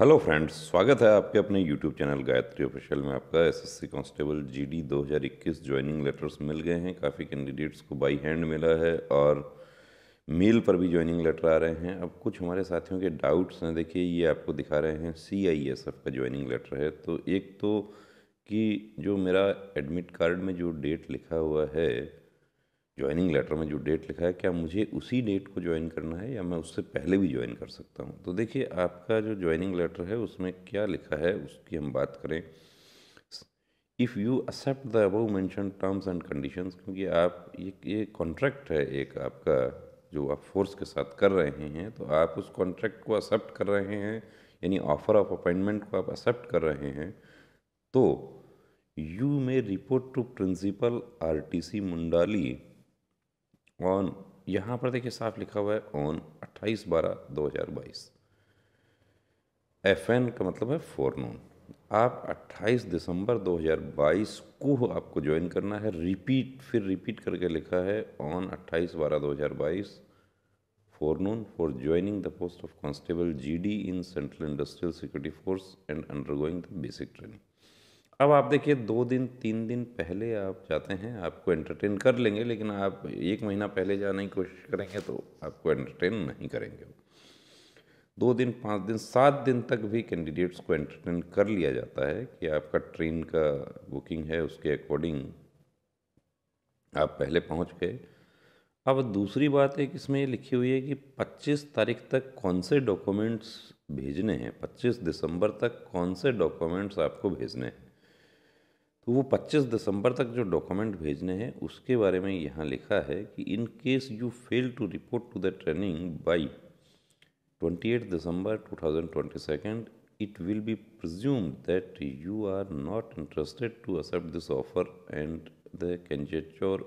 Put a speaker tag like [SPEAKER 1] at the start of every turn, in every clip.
[SPEAKER 1] Hello friends स्वागत है आपके अपने यूट्यूब चैनल गायत्री ऑफिशियल में आपका SSC constable GD 2021 joining letters मिल गए हैं काफ़ी कैंडिडेट्स को बाई हैंड मिला है और मेल पर भी ज्वाइनिंग लेटर आ रहे हैं अब कुछ हमारे साथियों के डाउट्स हैं देखिए ये आपको दिखा रहे हैं सी आई एस एफ का ज्वाइनिंग लेटर है तो एक तो कि जो मेरा एडमिट कार्ड में जो डेट लिखा हुआ है ज्वाइनिंग लेटर में जो डेट लिखा है क्या मुझे उसी डेट को ज्वाइन करना है या मैं उससे पहले भी ज्वाइन कर सकता हूँ तो देखिए आपका जो ज्वाइनिंग लेटर है उसमें क्या लिखा है उसकी हम बात करें if you accept the above mentioned terms and condition क्योंकि आप ये ये कॉन्ट्रैक्ट है एक आपका जो आप फोर्स के साथ कर रहे हैं तो आप उस कॉन्ट्रैक्ट को एक्सेप्ट कर रहे हैं यानी ऑफर ऑफ अपॉइंटमेंट को आप एक्सेप्ट कर रहे हैं तो you may report to principal R T C Mundali on यहाँ पर देखिए साफ लिखा हुआ है ऑन 28 बारह 2022 एफ एन का मतलब है फोरनून आप 28 दिसंबर 2022 को आपको ज्वाइन करना है रिपीट फिर रिपीट करके लिखा है ऑन 28 बारह 2022 noon for joining the post of constable G D in central industrial security force and undergoing the basic training अब आप देखिए दो दिन तीन दिन पहले आप जाते हैं आपको एंटरटेन कर लेंगे लेकिन आप एक महीना पहले जाने की कोशिश करेंगे तो आपको एंटरटेन नहीं करेंगे दो दिन पाँच दिन सात दिन तक भी कैंडिडेट्स को एंटरटेन कर लिया जाता है कि आपका ट्रेन का बुकिंग है उसके अकॉर्डिंग आप पहले पहुंच गए अब दूसरी बात एक इसमें ये लिखी हुई है कि 25 तारीख तक कौन से डॉक्यूमेंट्स भेजने हैं 25 दिसंबर तक कौन से डॉक्यूमेंट्स आपको भेजने हैं तो वो 25 दिसंबर तक जो डॉक्यूमेंट भेजने हैं उसके बारे में यहाँ लिखा है कि in case you fail to report to the training by twenty eight December two thousand twenty second it will be presume that you are not interested to accept this offer and the candidature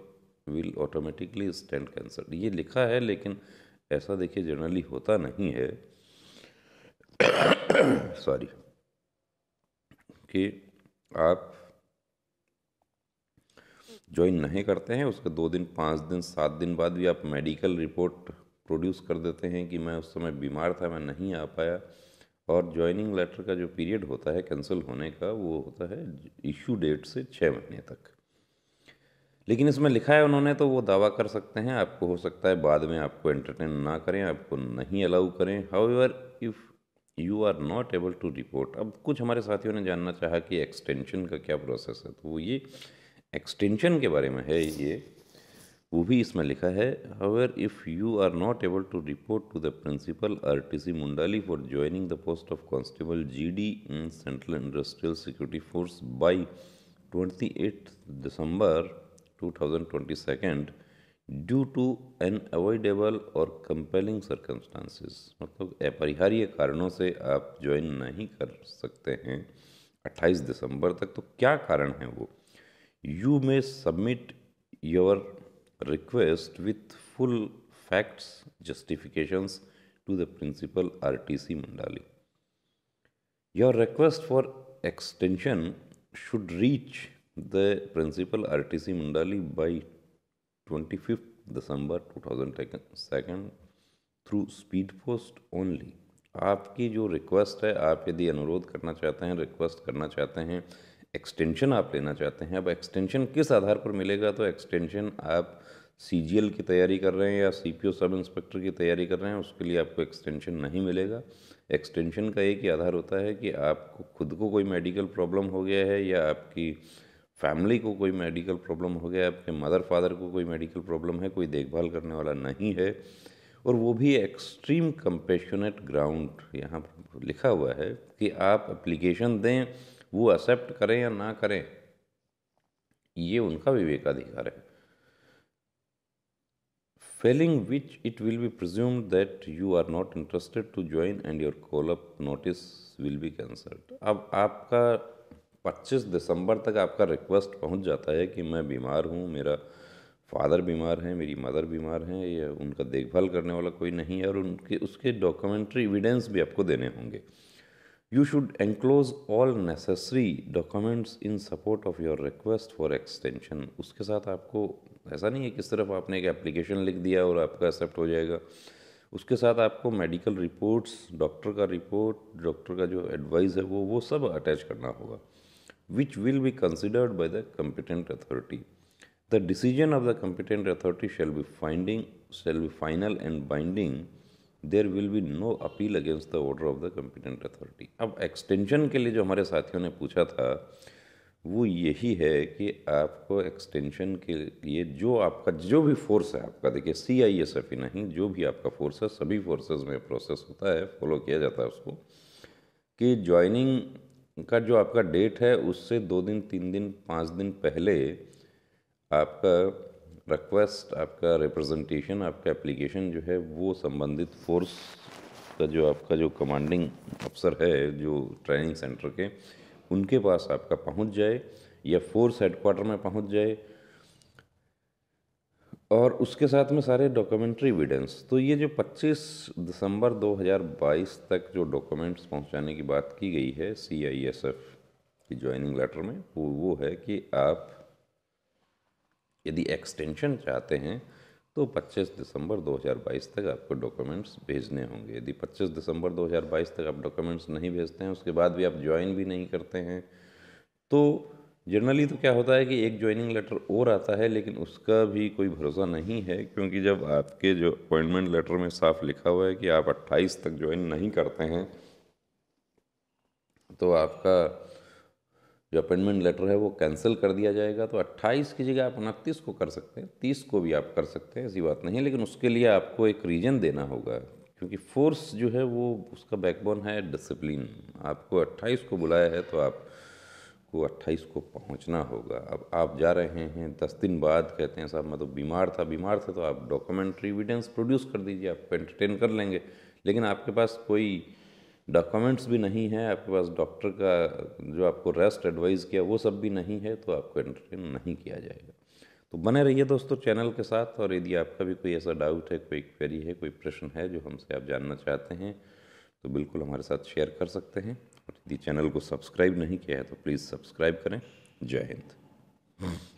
[SPEAKER 1] will automatically stand cancel ये लिखा है लेकिन ऐसा देखिए generally होता नहीं है sorry कि आप ज्वाइन नहीं करते हैं उसके दो दिन पाँच दिन सात दिन बाद भी आप मेडिकल रिपोर्ट प्रोड्यूस कर देते हैं कि मैं उस समय बीमार था मैं नहीं आ पाया और ज्वाइनिंग लेटर का जो पीरियड होता है कैंसिल होने का वो होता है इशू डेट से छः महीने तक लेकिन इसमें लिखा है उन्होंने तो वो दावा कर सकते हैं आपको हो सकता है बाद में आपको एंटरटेन ना करें आपको नहीं अलाउ करें however if you are not able to report अब कुछ हमारे साथियों ने जानना चाहा कि एक्सटेंशन का क्या प्रोसेस है तो वो ये एक्सटेंशन के बारे में है ये वो भी इसमें लिखा है however if you are not able to report to the principal R T C Mundali for joining the post of constable G D in central industrial security force by twenty eight December two thousand twenty second due to an avoidable और compelling circumstances मतलब अपरिहार्य कारणों से आप join नहीं कर सकते हैं अट्ठाईस दिसंबर तक तो क्या कारण है वो you may submit your request with full facts justifications to the principal RTC Mandali. Your request for extension should reach the principal RTC Mandali by 25th December 2022 through speed post only आपकी जो request है आप यदि अनुरोध करना चाहते हैं request करना चाहते हैं एक्सटेंशन आप लेना चाहते हैं अब एक्सटेंशन किस आधार पर मिलेगा तो एक्सटेंशन आप सी की तैयारी कर रहे हैं या सी सब इंस्पेक्टर की तैयारी कर रहे हैं उसके लिए आपको एक्सटेंशन नहीं मिलेगा एक्सटेंशन का एक ही आधार होता है कि आपको खुद को कोई मेडिकल प्रॉब्लम हो गया है या आपकी फैमिली को कोई मेडिकल प्रॉब्लम हो गया आपके मदर फादर को कोई मेडिकल प्रॉब्लम है कोई देखभाल करने वाला नहीं है और वो भी एक्सट्रीम कंपेशनेट ग्राउंड यहाँ लिखा हुआ है कि आप एप्लीकेशन दें वो एक्सेप्ट करें या ना करें ये उनका विवेकाधिकार है failing which it will be presume that you are not interested to join and your call up notice will be cancelled अब आपका 25 दिसंबर तक आपका रिक्वेस्ट पहुंच जाता है कि मैं बीमार हूं मेरा फादर बीमार है मेरी मदर बीमार हैं या उनका देखभाल करने वाला कोई नहीं है और उनके उसके डॉक्यूमेंट्री एविडेंस भी आपको देने होंगे You should enclose all necessary documents in support of your request for extension. उसके साथ आपको ऐसा नहीं है कि सिर्फ आपने एक एप्लीकेशन लिख दिया और आपका एक्सेप्ट हो जाएगा उसके साथ आपको मेडिकल रिपोर्ट्स डॉक्टर का रिपोर्ट डॉक्टर का जो एडवाइस है वो वो सब अटैच करना होगा which will be considered by the competent authority the decision of the competent authority shall be binding shall be final and binding there will be no appeal against the order of the competent authority अब extension के लिए जो हमारे साथियों ने पूछा था वो यही है कि आपको एक्सटेंशन के लिए जो आपका जो भी फोर्स है आपका देखिए सी आई एस एफ ही नहीं जो भी आपका फोर्स है सभी फोर्सेज में प्रोसेस होता है फॉलो किया जाता है उसको कि ज्वाइनिंग का जो आपका डेट है उससे दो दिन तीन दिन पाँच दिन पहले आपका रिक्वेस्ट आपका रिप्रेजेंटेशन आपका एप्लीकेशन जो है वो संबंधित फोर्स का जो आपका जो कमांडिंग अफसर है जो ट्रेनिंग सेंटर के उनके पास आपका पहुंच जाए या फोर्स हेडक्वार्टर में पहुंच जाए और उसके साथ में सारे डॉक्यूमेंट्री एविडेंस तो ये जो 25 दिसंबर 2022 तक जो डॉक्यूमेंट्स पहुंचाने की बात की गई है सी आई एस एफ की ज्वाइनिंग लेटर में वो वो है कि आप यदि एक्सटेंशन चाहते हैं तो 25 दिसंबर 2022 तक आपको डॉक्यूमेंट्स भेजने होंगे यदि 25 दिसंबर 2022 तक आप डॉक्यूमेंट्स नहीं भेजते हैं उसके बाद भी आप ज्वाइन भी नहीं करते हैं तो जनरली तो क्या होता है कि एक ज्वाइनिंग लेटर और आता है लेकिन उसका भी कोई भरोसा नहीं है क्योंकि जब आपके जो अपॉइंटमेंट लेटर में साफ लिखा हुआ है कि आप 28 तक ज्वाइन नहीं करते हैं तो आपका जो अपॉइंटमेंट लेटर है वो कैंसिल कर दिया जाएगा तो 28 की जगह आप उनतीस को कर सकते हैं 30 को भी आप कर सकते हैं ऐसी बात नहीं लेकिन उसके लिए आपको एक रीज़न देना होगा क्योंकि फोर्स जो है वो उसका बैकबोन है डिसिप्लिन आपको 28 को बुलाया है तो आपको 28 को पहुंचना होगा अब आप जा रहे हैं दस दिन बाद कहते हैं साहब मैं तो बीमार था बीमार था तो आप डॉक्यूमेंट्री एविडेंस प्रोड्यूस कर दीजिए आपको एंटरटेन कर लेंगे लेकिन आपके पास कोई डॉक्यूमेंट्स भी नहीं है आपके पास डॉक्टर का जो आपको रेस्ट एडवाइस किया वो सब भी नहीं है तो आपको एंटरटेन नहीं किया जाएगा तो बने रहिए दोस्तों चैनल के साथ और यदि आपका भी कोई ऐसा डाउट है कोई क्वेरी है कोई प्रश्न है जो हमसे आप जानना चाहते हैं तो बिल्कुल हमारे साथ शेयर कर सकते हैं और यदि चैनल को सब्सक्राइब नहीं किया है तो प्लीज़ सब्सक्राइब करें जय हिंद